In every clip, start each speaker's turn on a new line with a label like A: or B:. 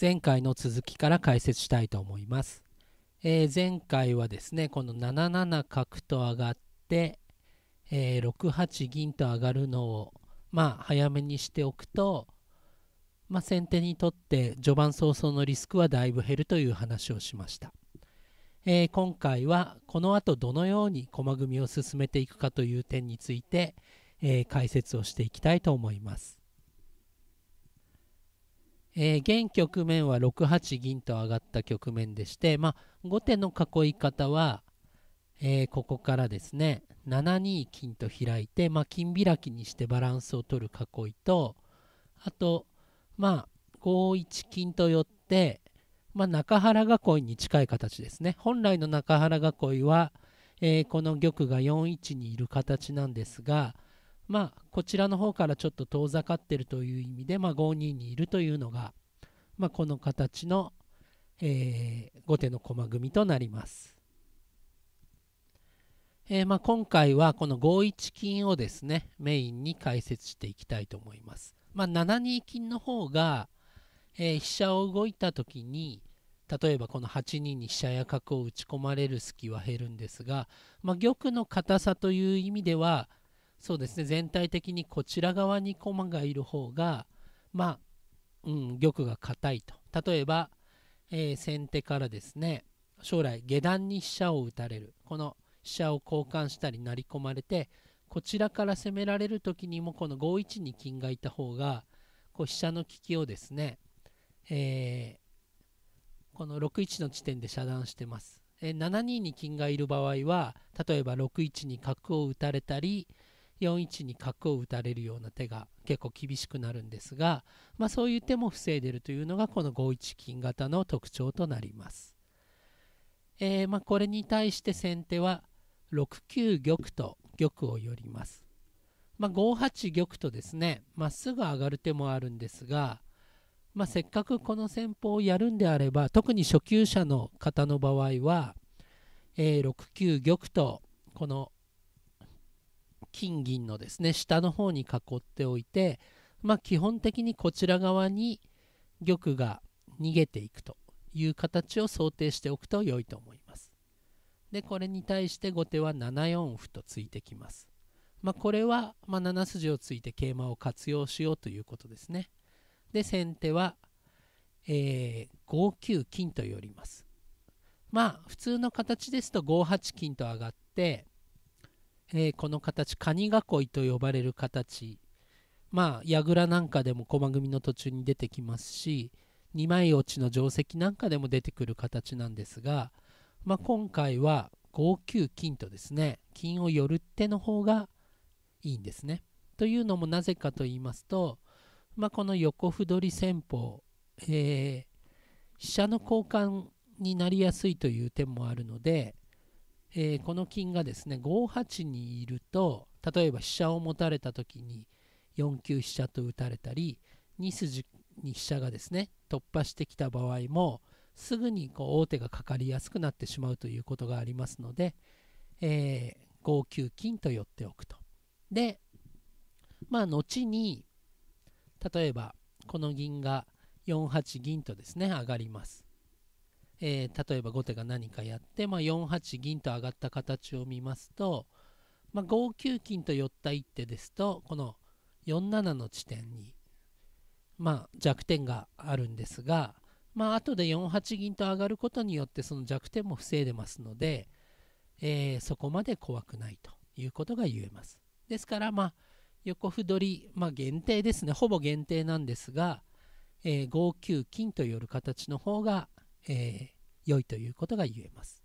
A: 前回の続きから解説したいと思います。えー、前回はですねこの7七角と上がって、えー、6八銀と上がるのをまあ早めにしておくと、まあ、先手にとって序盤早々のリスクはだいぶ減るという話をしました。えー、今回はこの後どのように駒組みを進めていくかという点について、えー、解説をしていきたいと思います。えー、現局面は6八銀と上がった局面でして、まあ、後手の囲い方は、えー、ここからですね7二金と開いて、まあ、金開きにしてバランスを取る囲いとあと、まあ、5一金と寄って、まあ、中原囲いに近い形ですね本来の中原囲いは、えー、この玉が4一にいる形なんですが、まあ、こちらの方からちょっと遠ざかってるという意味で、まあ、5二にいるというのが、まあ、この形の、えー、後手の駒組みとなります。えー、まあ、今回はこの5一金をですねメインに解説していきたいと思います。まあ、7二金の方が、えー、飛車を動いた時に例えばこの8二に飛車や角を打ち込まれる隙は減るんですが、まあ、玉の硬さという意味ではそうですね全体的にこちら側に駒がいる方がまあ、うん、玉が硬いと例えば、えー、先手からですね将来下段に飛車を打たれるこの飛車を交換したり成り込まれてこちらから攻められる時にもこの5一に金がいた方がこう飛車の利きをですね、えー、この6一の地点で遮断してます。えー、7二に金がいる場合は例えば6一に角を打たれたり4一に角を打たれるような手が結構厳しくなるんですが、まあ、そういう手も防いでるというのがこの5一金型の特徴となります。えー、まあ、これに対して先手は6九玉と玉を寄ります。まあ、5八玉とですねまっすぐ上がる手もあるんですが、まあ、せっかくこの戦法をやるんであれば特に初級者の方の場合は、えー、6九玉とこの金銀のですね下の方に囲っておいて、まあ、基本的にこちら側に玉が逃げていくという形を想定しておくと良いと思います。でこれに対して後手は7四歩と突いてきます。まあ、これは、ま7筋を突いて桂馬を活用しようということですね。で先手は、えー、5九金と寄ります。まあ普通の形ですと5八金と上がってえー、この形カニ囲いと呼ばれる形まあ櫓なんかでも駒組みの途中に出てきますし二枚落ちの定石なんかでも出てくる形なんですが、まあ、今回は5九金とですね金を寄る手の方がいいんですね。というのもなぜかと言いますと、まあ、この横歩取り戦法、えー、飛車の交換になりやすいという点もあるのでえー、この金がですね5八にいると例えば飛車を持たれた時に4九飛車と打たれたり2筋に飛車がですね突破してきた場合もすぐにこう王手がかかりやすくなってしまうということがありますので、えー、5九金と寄っておくと。でまあ後に例えばこの銀が4八銀とですね上がります。えー、例えば後手が何かやって、まあ、4八銀と上がった形を見ますと、まあ、5九金と寄った一手ですとこの4七の地点に、まあ、弱点があるんですが、まあ後で4八銀と上がることによってその弱点も防いでますので、えー、そこまで怖くないということが言えます。ですからまあ横歩取り、まあ、限定ですねほぼ限定なんですが、えー、5九金と寄る形の方がえー、良いということが言えます。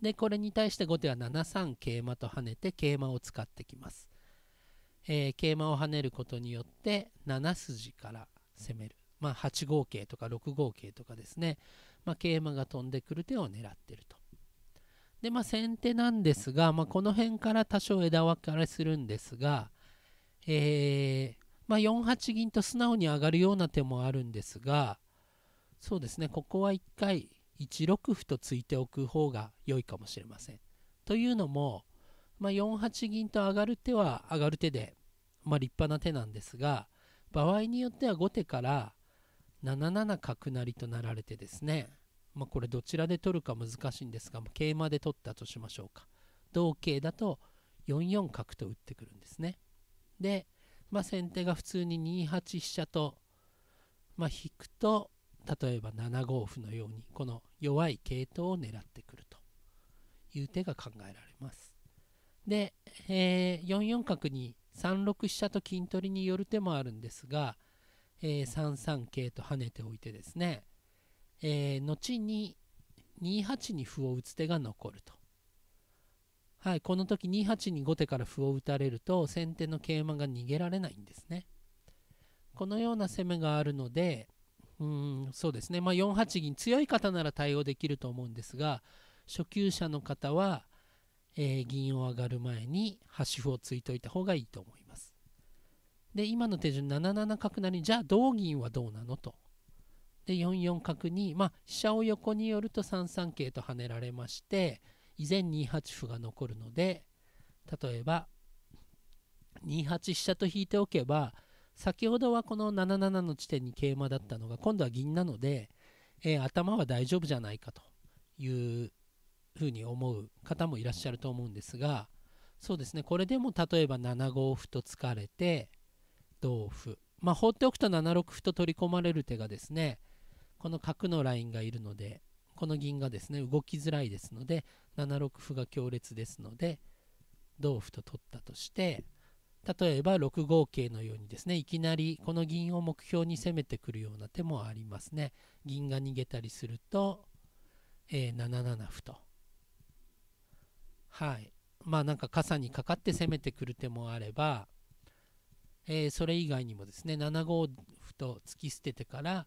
A: でこれに対して後手は7三桂馬と跳ねて桂馬を使ってきます。えー、桂馬を跳ねることによって7筋から攻める、まあ、8五桂とか6五桂とかですね、まあ、桂馬が飛んでくる手を狙ってると。でまあ先手なんですが、まあ、この辺から多少枝分かれするんですが、えー、まあ、4八銀と素直に上がるような手もあるんですが、そうですねここは一回1六歩と突いておく方が良いかもしれません。というのも、まあ、4八銀と上がる手は上がる手で、まあ、立派な手なんですが場合によっては後手から7七角成となられてですね、まあ、これどちらで取るか難しいんですが桂馬で取ったとしましょうか同桂だと4四角と打ってくるんですね。で、まあ、先手が普通に2八飛車と、まあ、引くと例えば7五歩のようにこの弱い系統を狙ってくるという手が考えられます。で、えー、4四角に3六飛車と金取りによる手もあるんですが、えー、3三桂と跳ねておいてですね、えー、後に2八に歩を打つ手が残ると。はい、この時2八に後手から歩を打たれると先手の桂馬が逃げられないんですね。このような攻めがあるので、うんそうですね、まあ、4八銀強い方なら対応できると思うんですが初級者の方は、えー、銀を上がる前に端歩を突いといた方がいいと思います。で今の手順7七角成じゃあ同銀はどうなのと。で4四角に、まあ、飛車を横に寄ると3三桂と跳ねられまして依然2八歩が残るので例えば2八飛車と引いておけば先ほどはこの77の地点に桂馬だったのが今度は銀なので、えー、頭は大丈夫じゃないかというふうに思う方もいらっしゃると思うんですがそうですねこれでも例えば7五歩と突かれて同歩まあ放っておくと7六歩と取り込まれる手がですねこの角のラインがいるのでこの銀がですね動きづらいですので7六歩が強烈ですので同歩と取ったとして例えば6五桂のようにですねいきなりこの銀を目標に攻めてくるような手もありますね銀が逃げたりすると、えー、7七歩とはいまあなんか傘にかかって攻めてくる手もあれば、えー、それ以外にもですね7五歩と突き捨ててから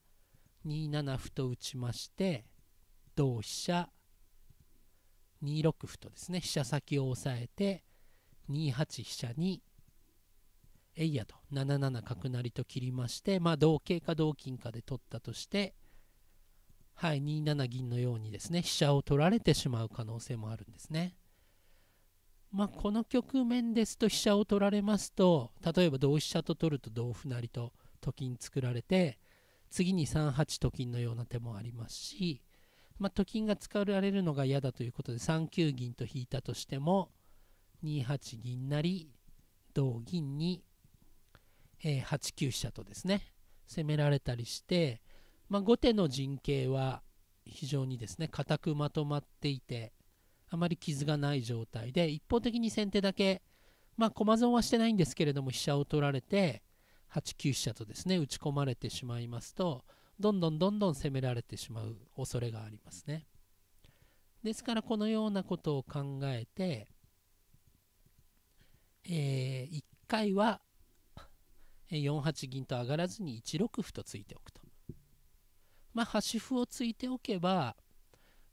A: 2七歩と打ちまして同飛車2六歩とですね飛車先を押さえて2八飛車にえいやと7七角成と切りましてまあ同桂か同金かで取ったとしてはい2七銀のようにですね飛車を取られてしまう可能性もあるんですね。まあ、この局面ですと飛車を取られますと例えば同飛車と取ると同歩成とと金作られて次に3八と金のような手もありますし、まあ、と金が使われるのが嫌だということで3九銀と引いたとしても2八銀成同銀にえー、8九飛車とですね攻められたりして、まあ、後手の陣形は非常にですね固くまとまっていてあまり傷がない状態で一方的に先手だけ、まあ、駒損はしてないんですけれども飛車を取られて8九飛車とですね打ち込まれてしまいますとどんどんどんどん攻められてしまう恐れがありますね。ですからこのようなことを考えて、えー、1回は4八銀と上がらずに1六歩と突いておくと。まあ端歩を突いておけば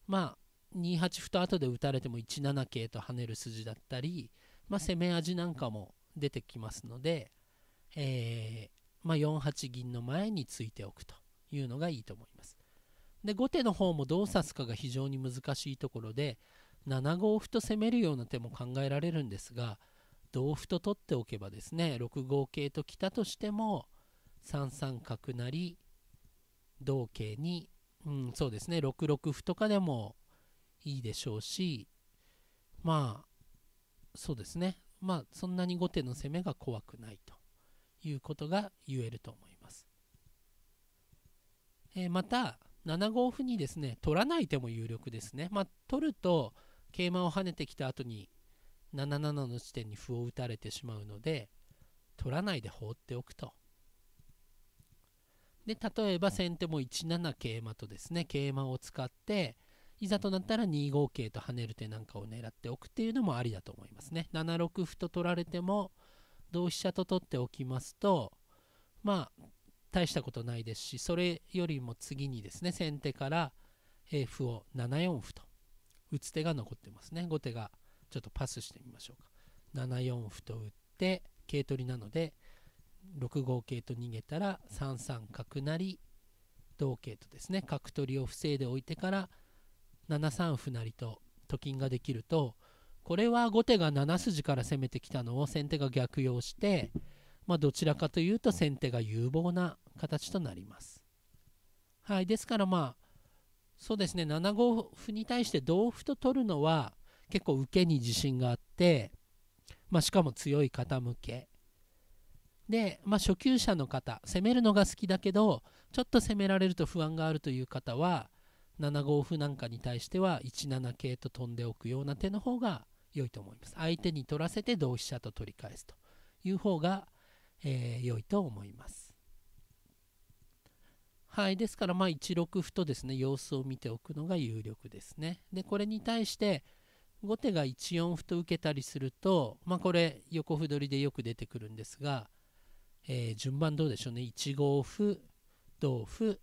A: まあ2八歩と後で打たれても1七桂と跳ねる筋だったり、まあ、攻め味なんかも出てきますので、えまあ、4八銀の前に突いておくというのがいいと思います。で後手の方もどう指すかが非常に難しいところで7五歩と攻めるような手も考えられるんですが同歩と取っておけばですね6五桂と来たとしても3三角成同桂に、うん、そうですね6六歩とかでもいいでしょうしまあそうですねまあそんなに後手の攻めが怖くないということが言えると思います。えー、また7五歩にですね取らない手も有力ですね。まあ、取ると桂馬を跳ねてきた後に7七の地点に歩を打たれてしまうので取らないで放っておくと。で例えば先手も1七桂馬とですね桂馬を使っていざとなったら2五桂と跳ねる手なんかを狙っておくっていうのもありだと思いますね。7六歩と取られても同飛車と取っておきますとまあ大したことないですしそれよりも次にですね先手から、え歩を7四歩と打つ手が残ってますね後手がちょっとパスしてみましょうか7四歩と打って桂取りなので6五桂と逃げたら3三角成同桂とですね角取りを防いでおいてから7三歩成とと金ができるとこれは後手が7筋から攻めてきたのを先手が逆用して、まあ、どちらかというと先手が有望な形となります。はい、ですからまあそうですね7五歩に対して同歩と取るのは結構受けに自信があって、まあ、しかも強い方向けで、まあ、初級者の方攻めるのが好きだけどちょっと攻められると不安があるという方は7五歩なんかに対しては1七桂と飛んでおくような手の方が良いと思います相手に取らせて同飛車と取り返すという方が、えー、良いと思いますはいですからまあ1六歩とですね様子を見ておくのが有力ですねでこれに対して後手が1四歩と受けたりすると、まあ、これ横歩取りでよく出てくるんですが、えー、順番どうでしょうね1五歩同歩、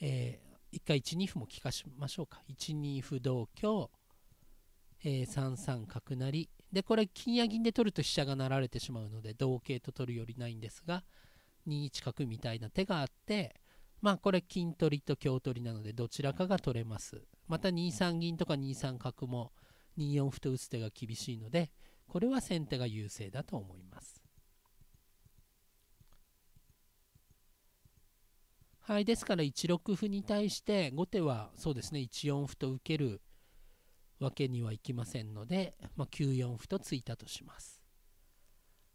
A: えー、一回1二歩も利かしましょうか1二歩同香、えー、3三角成でこれ金や銀で取ると飛車が成られてしまうので同桂と取るよりないんですが2一角みたいな手があってまあこれ金取りと香取りなのでどちらかが取れますまた2三銀とか2三角も、2四歩と打つ手が厳しいのでこれは先手が優勢だと思いますはいですから1六歩に対して後手はそうですね1四歩と受けるわけにはいきませんので、まあ、9四歩と突いたとします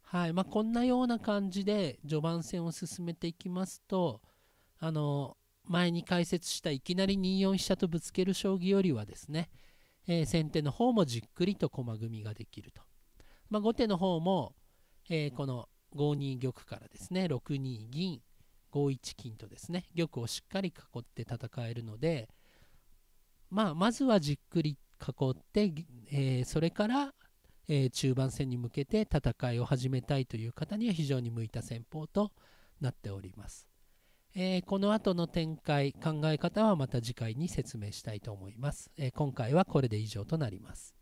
A: はいまあ、こんなような感じで序盤戦を進めていきますとあの前に解説したいきなり2四飛車とぶつける将棋よりはですねえー、先手の方もじっくりと駒組みができると、まあ、後手の方も、えー、この5二玉からですね6二銀5一金とですね玉をしっかり囲って戦えるので、まあ、まずはじっくり囲って、えー、それから、え中盤戦に向けて戦いを始めたいという方には非常に向いた戦法となっております。えー、この後の展開考え方はまた次回に説明したいと思います、えー、今回はこれで以上となります